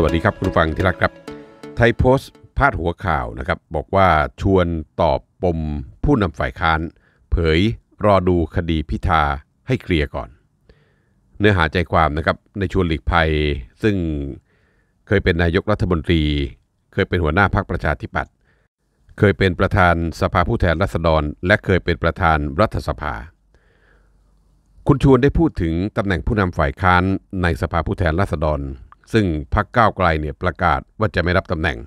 สวัสดีครับคุณฟังที่รักครับไทยโพสต์พาดหัวข่าวนะครับบอกว่าชวนตอบปมผู้นำฝ่ายค้านเผยรอดูคดีพิธาให้เคลียร์ก่อน เนื้อหาใจความนะครับในชวนหลีกภัยซึ่งเคยเป็นนายกรัฐมนตรี เคยเป็นหัวหน้าพักประชาธิปัตย์เคยเป็นประธานสภาผู้แทนราษฎร และเคยเป็นประธานรัฐสภา คุณชวนได้พูดถึงตำแหน่งผู้นำฝ่ายค้านในสภาผู้แทนราษฎรซึ่งพักก้าวไกลเนี่ยประกาศว่าจะไม่รับตำแหน่ง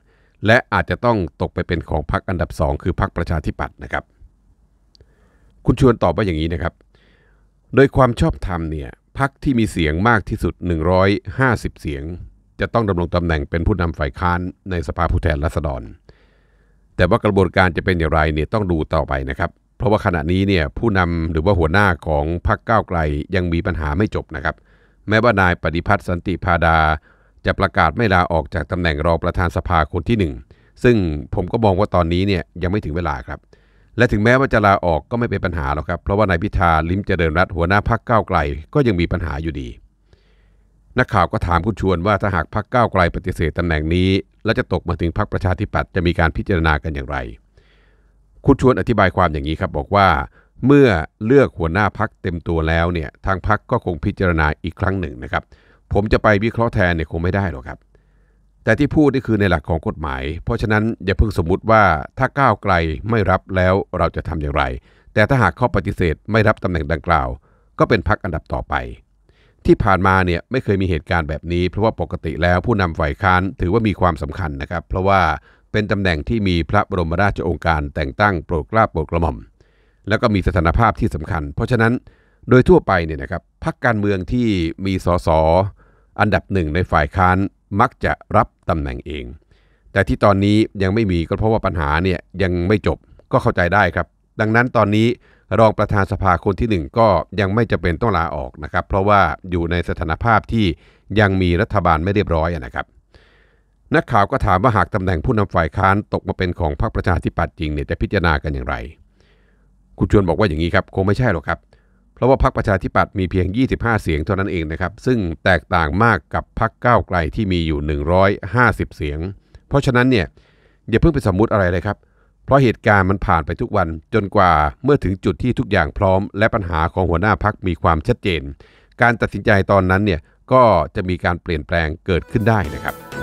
และอาจจะต้องตกไปเป็นของพักอันดับสองคือพักประชาธิปัตย์นะครับ คุณชวนตอบว่าอย่างนี้นะครับ โดยความชอบธรรมเนี่ยพักที่มีเสียงมากที่สุด 150 เสียง จะต้องดำรงตำแหน่งเป็นผู้นำฝ่ายค้าน ในสภาผู้แทนราษฎร แต่ว่ากระบวนการจะเป็นอย่างไรเนี่ยต้องดูต่อไปนะครับ เพราะว่าขณะนี้เนี่ยผู้นำหรือว่าหัวหน้าของพรรคก้าวไกลยังมีปัญหาไม่จบนะครับเแม้ว่านายปฏิพัฒน์สันติพาดาจะประกาศไม่ลาออกจากตำแหน่งรองประธานสภาคนที่ 1 ซึ่งผมก็มองว่าตอนนี้เนี่ยยังไม่ถึงเวลาครับ และถึงแม้ว่าจะลาออกก็ไม่เป็นปัญหาหรอกครับเพราะว่านายพิธาลิมเจริญรัตหัวหน้าพักก้าวไกลก็ยังมีปัญหาอยู่ดี นักข่าวก็ถามคุณชวนว่าถ้าหากพักก้าวไกลปฏิเสธตำแหน่งนี้ และจะตกมาถึงพักประชาธิปัตย์จะมีการพิจารณากันอย่างไร คุณชวนอธิบายความอย่างนี้ครับบอกว่าเมื่อเลือกหัวหน้าพักเต็มตัวแล้วเนี่ยทางพักก็คงพิจารณาอีกครั้งหนึ่งนะครับ ผมจะไปวิเคราะห์แทนเนี่ยคงไม่ได้หรอกครับแต่ที่พูดนี่คือในหลักของกฎหมาย เพราะฉะนั้นอย่าเพิ่งสมมุติว่าถ้าก้าวไกลไม่รับแล้วเราจะทำอย่างไร แต่ถ้าหากเขาปฏิเสธไม่รับตำแหน่งดังกล่าว ก็เป็นพักอันดับต่อไป ที่ผ่านมาเนี่ยไม่เคยมีเหตุการณ์แบบนี้ เพราะว่าปกติแล้วผู้นำฝ่ายค้านถือว่ามีความสำคัญนะครับ เพราะว่าเป็นตำแหน่งที่มีพระบรมราชโองการแต่งตั้งโปรดกล้าโปรดกระหม่อมแล้วก็มีสถานภาพที่สำคัญ เพราะฉะนั้นโดยทั่วไปเนี่ยนะครับพรรคการเมืองที่มีสสอันดับหนึ่งในฝ่ายค้านมักจะรับตำแหน่งเอง แต่ที่ตอนนี้ยังไม่มีก็เพราะว่าปัญหาเนี่ยยังไม่จบก็เข้าใจได้ครับ ดังนั้นตอนนี้รองประธานสภาคนที่ 1 ก็ยังไม่จะเป็นต้องลาออกนะครับ เพราะว่าอยู่ในสถานภาพที่ยังมีรัฐบาลไม่เรียบร้อยนะครับนักข่าวก็ถามว่าหากตำแหน่งผู้นำฝ่ายค้านตกมาเป็นของพรรคประชาธิปัตย์จริงเนี่ยจะพิจารณากันอย่างไรคุณชวนบอกว่าอย่างนี้ครับคงไม่ใช่หรอกครับ เพราะว่าพรรคประชาธิปัตย์มีเพียง 25 เสียงเท่านั้นเองนะครับซึ่งแตกต่างมากกับพรรคก้าวไกลที่มีอยู่ 150 เสียง เพราะฉะนั้นเนี่ยอย่าเพิ่งไปสมมุติอะไรเลยครับ เพราะเหตุการณ์มันผ่านไปทุกวันจนกว่าเมื่อถึงจุดที่ทุกอย่างพร้อม และปัญหาของหัวหน้าพักมีความชัดเจน การตัดสินใจตอนนั้นเนี่ยก็จะมีการเปลี่ยนแปลงเกิดขึ้นได้นะครับ